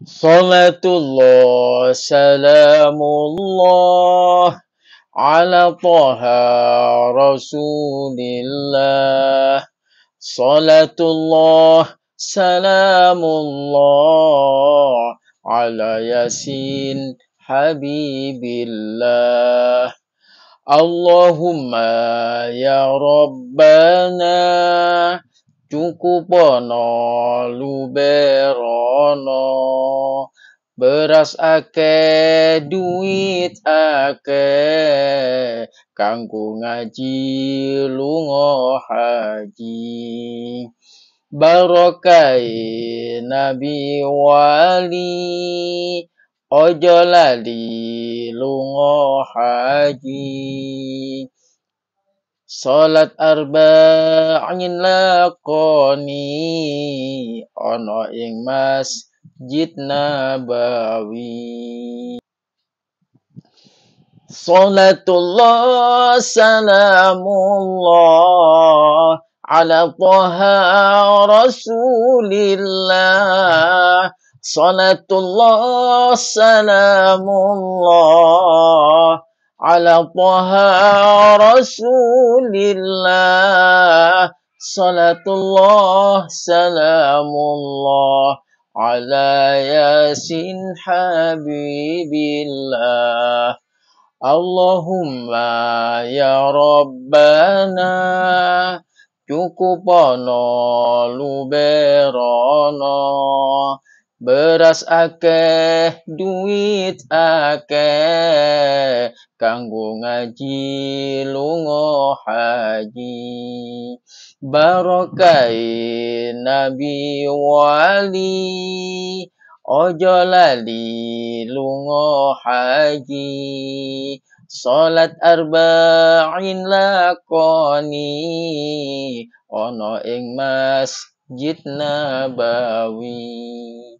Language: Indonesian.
صلاة الله سلام الله على طه رسول الله صلاة الله سلام الله على ياسين حبيب الله اللهم يا ربنا cukupono luberono beras ake duit ake kanggo ngaji lunga haji barokai nabi wali ojo lali lunga haji Salat arba'in lakoni ono ing Masjid Nabawi. Salatullah salamullah ala toha rasulillah Salatullah salamullah على طه رسول الله صلاة الله سلام الله على ياسين حبيب الله اللهم يا ربنا cukup لبرانا Beras akeh, duit akeh, kanggo ngaji lungo haji. Barokai Nabi wali, ojo lali lungo haji. Salat arba'in lakoni, ono ing masjid nabawi.